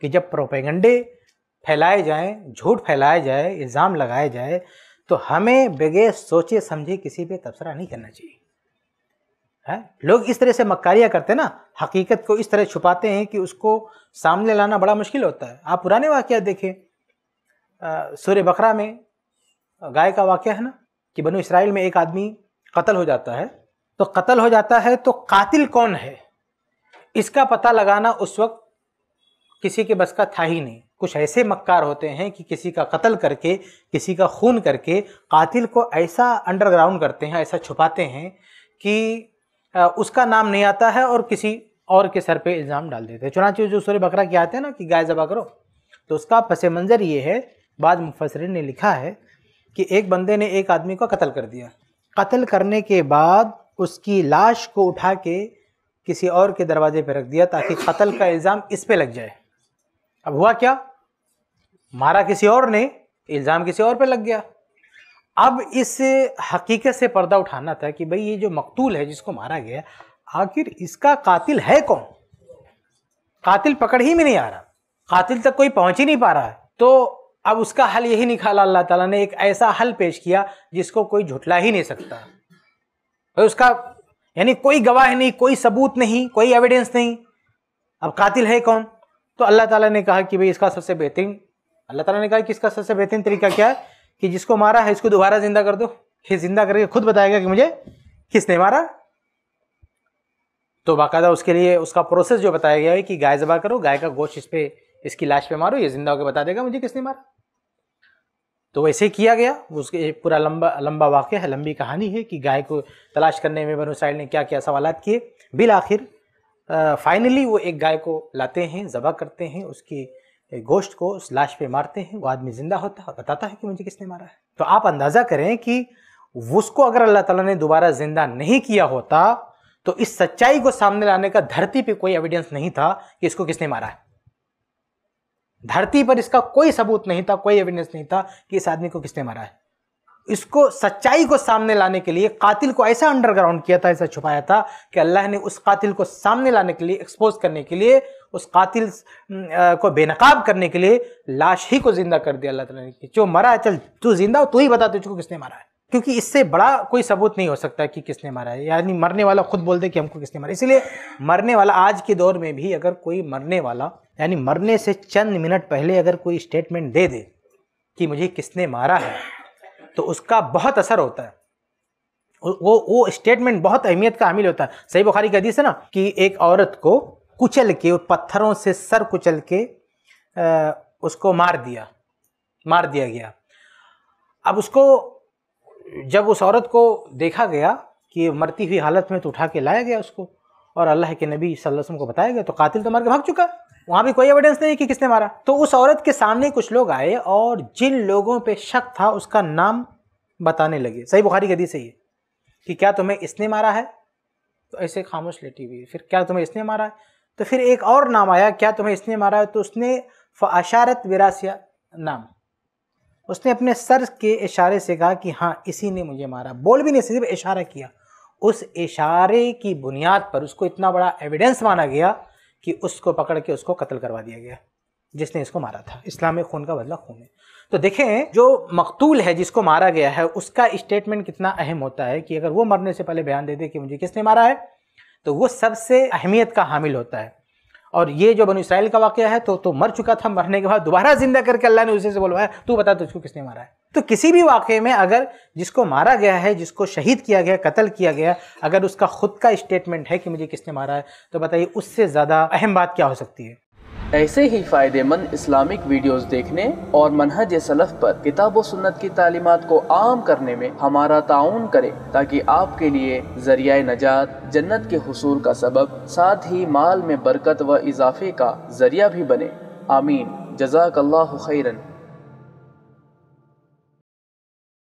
कि जब प्रोपेगंडे फैलाए जाएं झूठ फैलाया जाए इल्ज़ाम लगाया जाए तो हमें बगैर सोचे समझे किसी पे तबसरा नहीं करना चाहिए है लोग इस तरह से मक्कारियाँ करते हैं ना हकीकत को इस तरह छुपाते हैं कि उसको सामने लाना बड़ा मुश्किल होता है आप पुराने वाक़ देखें सूर्य बकरा में गाय का वाक़ है ना कि बनो इसराइल में एक आदमी कत्ल हो जाता है तो कत्ल हो जाता है तो कातिल कौन है इसका पता लगाना उस वक्त किसी के बस का था ही नहीं कुछ ऐसे मक्कार होते हैं कि किसी का कत्ल करके किसी का खून करके कातिल को ऐसा अंडरग्राउंड करते हैं ऐसा छुपाते हैं कि उसका नाम नहीं आता है और किसी और के सर पे इल्ज़ाम डाल देते हैं चुनाच जो सूर्य बकरा के आते हैं ना कि गाय जबा करो तो उसका पस मंज़र ये है बाद मुफसरिन ने लिखा है कि एक बंदे ने एक आदमी को कत्ल कर दिया कत्ल करने के बाद उसकी लाश को उठा के किसी और के दरवाजे पर रख दिया ताकि कत्ल का इल्ज़ाम इस पर लग जाए अब हुआ क्या मारा किसी और ने इल्ज़ाम किसी और पे लग गया अब इस हकीकत से पर्दा उठाना था कि भाई ये जो मकतूल है जिसको मारा गया आखिर इसका कातिल है कौन कातिल पकड़ ही में नहीं आ रहा कातिल तक कोई पहुंच ही नहीं पा रहा है तो अब उसका हल यही निकाला अल्लाह ताला ने एक ऐसा हल पेश किया जिसको कोई झुटला ही नहीं सकता तो उसका यानी कोई गवाह नहीं कोई सबूत नहीं कोई एविडेंस नहीं अब कातिल है कौन तो अल्लाह ताला ने कहा कि भाई इसका सबसे बेहतरीन अल्लाह ताला ने कहा कि इसका सबसे बेहतरीन तरीका क्या है कि जिसको मारा है इसको दोबारा जिंदा कर दो ये जिंदा करके खुद बताएगा कि मुझे किसने मारा तो बाकायदा उसके लिए उसका प्रोसेस जो बताया गया है कि गाय जबा करो गाय का गोश्त इस पर इसकी लाश पे मारो ये जिंदा होकर बता देगा मुझे किसने मारा तो वैसे ही किया गया उसके पूरा लंबा लंबा वाक़ है लंबी कहानी है कि गाय को तलाश करने में बनो ने क्या क्या सवाल किए बिल आखिर फाइनली वो एक गाय को लाते हैं जबा करते हैं उसकी गोश्त को उस लाश पे मारते हैं वो आदमी ज़िंदा होता है बताता है कि मुझे किसने मारा है तो आप अंदाज़ा करें कि उसको अगर अल्लाह ताला ने दोबारा ज़िंदा नहीं किया होता तो इस सच्चाई को सामने लाने का धरती पे कोई एविडेंस नहीं था कि इसको किसने मारा है धरती पर इसका कोई सबूत नहीं था कोई एविडेंस नहीं था कि इस आदमी को किसने मारा है इसको सच्चाई को सामने लाने के लिए कातिल को ऐसा अंडरग्राउंड किया था ऐसा छुपाया था कि अल्लाह ने उस कातिल को सामने लाने के लिए एक्सपोज करने के लिए उस कातिल को बेनकाब करने के लिए लाश ही को जिंदा कर दिया अल्लाह तला ने जो मरा है चल तू जिंदा हो तू ही बता तुझको किसने मारा है क्योंकि इससे बड़ा कोई सबूत नहीं हो सकता कि किसने मारा है यानी मरने वाला खुद बोल दे कि हमको किसने मारा इसलिए मरने वाला आज के दौर में भी अगर कोई मरने वाला यानी मरने से चंद मिनट पहले अगर कोई स्टेटमेंट दे दे कि मुझे किसने मारा है तो उसका बहुत असर होता है वो वो स्टेटमेंट बहुत अहमियत का हामिल होता है सही बुखारी कहती है ना कि एक औरत को कुचल के पत्थरों से सर कुचल के उसको मार दिया मार दिया गया अब उसको जब उस औरत को देखा गया कि मरती हुई हालत में तो उठा के लाया गया उसको और अल्लाह के नबी सल्लल्लाहु अलैहि वसल्लम को बताया गया तो कातिल तो मर के भाग चुका है वहाँ भी कोई एविडेंस नहीं कि किसने मारा तो उस औरत के सामने कुछ लोग आए और जिन लोगों पे शक था उसका नाम बताने लगे सही बुखारी गदी से ही कि क्या तुम्हें इसने मारा है तो ऐसे खामोश लेटी हुई फिर क्या तुम्हें इसने मारा है तो फिर एक और नाम आया क्या तुम्हें इसने मारा है तो उसने फ़ाशारत विरासिया नाम उसने अपने सर के इशारे से कहा कि हाँ इसी ने मुझे मारा बोल भी नहीं सिर्फ इशारा किया उस इशारे की बुनियाद पर उसको इतना बड़ा एविडेंस माना गया कि उसको पकड़ के उसको कत्ल करवा दिया गया जिसने इसको मारा था इस्लामी खून का बदला खून है तो देखें जो मकतूल है जिसको मारा गया है उसका स्टेटमेंट कितना अहम होता है कि अगर वो मरने से पहले बयान दे दे कि मुझे किसने मारा है तो वो सबसे अहमियत का हामिल होता है और ये जो बनू इसराइल का वाक़ है तो तो मर चुका था मरने के बाद दोबारा जिंदा करके अल्लाह ने उसे से बोलवाया तू बता तुझको किसने मारा है तो किसी भी वाक़े में अगर जिसको मारा गया है जिसको शहीद किया गया कत्ल किया गया अगर उसका खुद का स्टेटमेंट है कि मुझे किसने मारा है तो बताइए उससे ज़्यादा अहम बात क्या हो सकती है ऐसे ही फ़ायदेमंद इस्लामिक वीडियोस देखने और मनहज सलफ़ पर किताब व सुन्नत की तालीमत को आम करने में हमारा ताउन करें ताकि आपके लिए जरिया नजात जन्नत के हसूल का सबब साथ ही माल में बरकत व इजाफे का जरिया भी बने आमीन जजाक खैरन